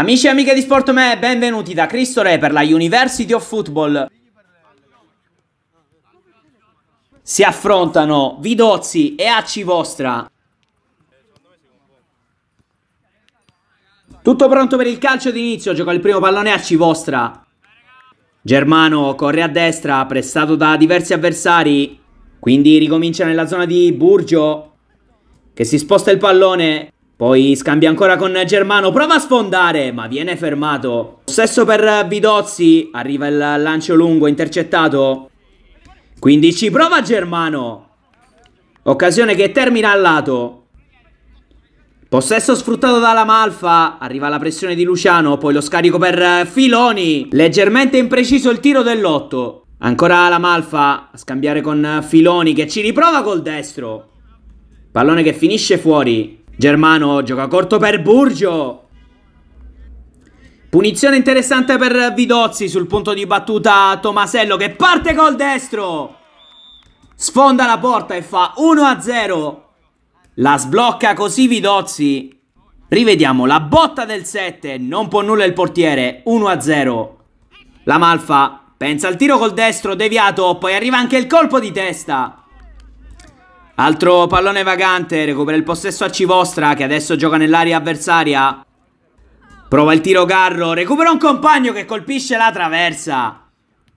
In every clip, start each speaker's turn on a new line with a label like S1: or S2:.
S1: Amici e amiche di Sportme, benvenuti da Cristo Re per la University of Football. Si affrontano Vidozzi e Acci Vostra. Tutto pronto per il calcio d'inizio, gioca il primo pallone Acci Vostra. Germano corre a destra, prestato da diversi avversari. Quindi ricomincia nella zona di Burgio, che si sposta il pallone. Poi scambia ancora con Germano, prova a sfondare, ma viene fermato. Possesso per Bidozzi, arriva il lancio lungo, intercettato. 15, prova Germano. Occasione che termina al lato. Possesso sfruttato dalla Malfa, arriva la pressione di Luciano, poi lo scarico per Filoni. Leggermente impreciso il tiro dell'otto. Ancora la Malfa a scambiare con Filoni che ci riprova col destro. Pallone che finisce fuori. Germano gioca corto per Burgio. Punizione interessante per Vidozzi sul punto di battuta Tomasello che parte col destro. Sfonda la porta e fa 1-0. La sblocca così Vidozzi. Rivediamo la botta del 7, non può nulla il portiere, 1-0. La Malfa pensa al tiro col destro, deviato, poi arriva anche il colpo di testa. Altro pallone vagante, recupera il possesso a Civostra che adesso gioca nell'area avversaria. Prova il tiro Garro, recupera un compagno che colpisce la traversa.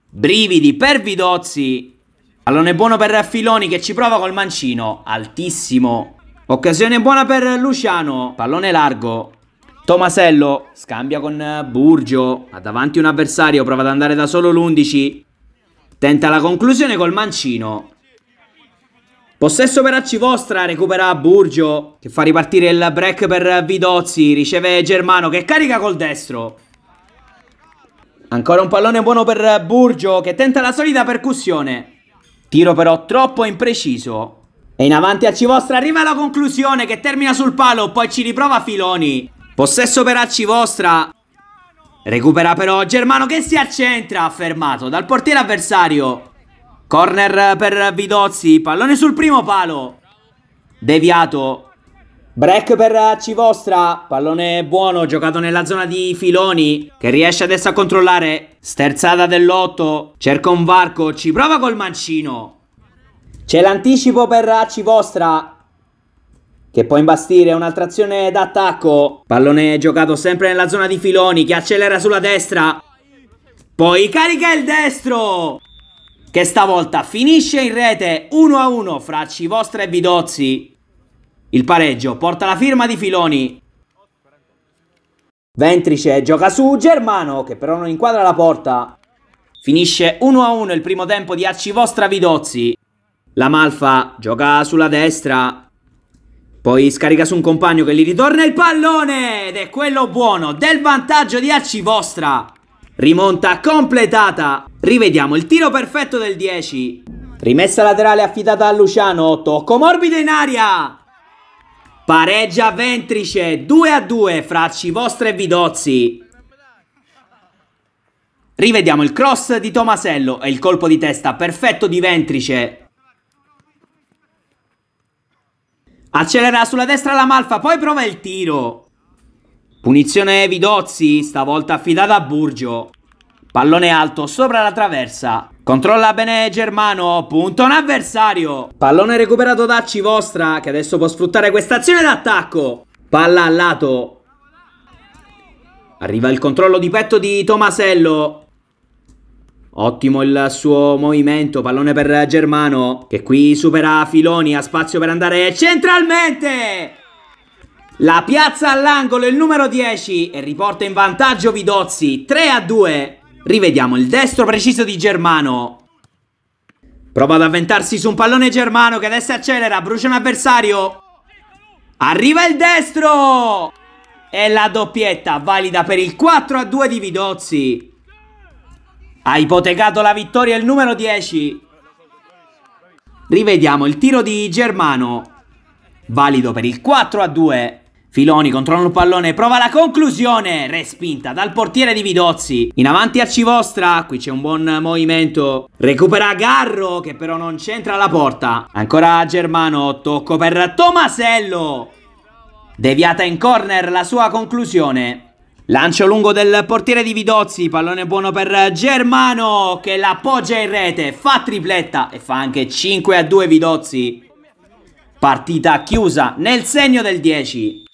S1: Brividi per Vidozzi. Pallone buono per Filoni che ci prova col mancino, altissimo. Occasione buona per Luciano, pallone largo. Tomasello scambia con Burgio, ha davanti un avversario, prova ad andare da solo l'11. Tenta la conclusione col mancino. Possesso per Acci Vostra, recupera Burgio, che fa ripartire il break per Vidozzi, riceve Germano che carica col destro. Ancora un pallone buono per Burgio che tenta la solita percussione. Tiro però troppo impreciso. E in avanti Acci Vostra arriva la conclusione che termina sul palo, poi ci riprova Filoni. Possesso per Acci Vostra, Recupera però Germano che si accentra, fermato dal portiere avversario. Corner per Vidozzi, pallone sul primo palo. Deviato. Break per Civostra, pallone buono giocato nella zona di Filoni che riesce adesso a controllare. Sterzata dell'otto, cerca un varco, ci prova col mancino. C'è l'anticipo per Civostra che può imbastire un'altra azione d'attacco. Pallone giocato sempre nella zona di Filoni che accelera sulla destra. Poi carica il destro che stavolta finisce in rete 1-1 fra Civostra e Vidozzi. Il pareggio porta la firma di Filoni. Ventrice gioca su Germano che però non inquadra la porta. Finisce 1-1 il primo tempo di Acivostra Vidozzi. La Malfa gioca sulla destra. Poi scarica su un compagno che gli ritorna il pallone ed è quello buono del vantaggio di Arcivostra. Rimonta completata. Rivediamo il tiro perfetto del 10. Rimessa laterale affidata a Luciano. Tocco morbido in aria. Pareggia Ventrice 2 a 2 fra Civostra e Vidozzi. Rivediamo il cross di Tomasello e il colpo di testa perfetto di Ventrice. Accelererà sulla destra la Malfa, poi prova il tiro. Punizione Vidozzi, stavolta affidata a Burgio. Pallone alto sopra la traversa. Controlla bene Germano, punta un avversario. Pallone recuperato da Civostra che adesso può sfruttare questa azione d'attacco. Palla al lato. Arriva il controllo di petto di Tomasello. Ottimo il suo movimento, pallone per Germano che qui supera Filoni, ha spazio per andare centralmente. La piazza all'angolo, il numero 10 e riporta in vantaggio Vidozzi, 3 a 2. Rivediamo il destro preciso di Germano. Prova ad avventarsi su un pallone Germano che adesso accelera, brucia un avversario. Arriva il destro! E la doppietta valida per il 4 a 2 di Vidozzi. Ha ipotecato la vittoria il numero 10. Rivediamo il tiro di Germano. Valido per il 4 a 2. Filoni controlla il pallone, prova la conclusione, respinta dal portiere di Vidozzi. In avanti a Civostra, qui c'è un buon movimento. Recupera Garro che però non c'entra la porta. Ancora Germano, tocco per Tomasello. Deviata in corner la sua conclusione. Lancio lungo del portiere di Vidozzi, pallone buono per Germano che l'appoggia in rete, fa tripletta e fa anche 5 a 2 Vidozzi. Partita chiusa nel segno del 10.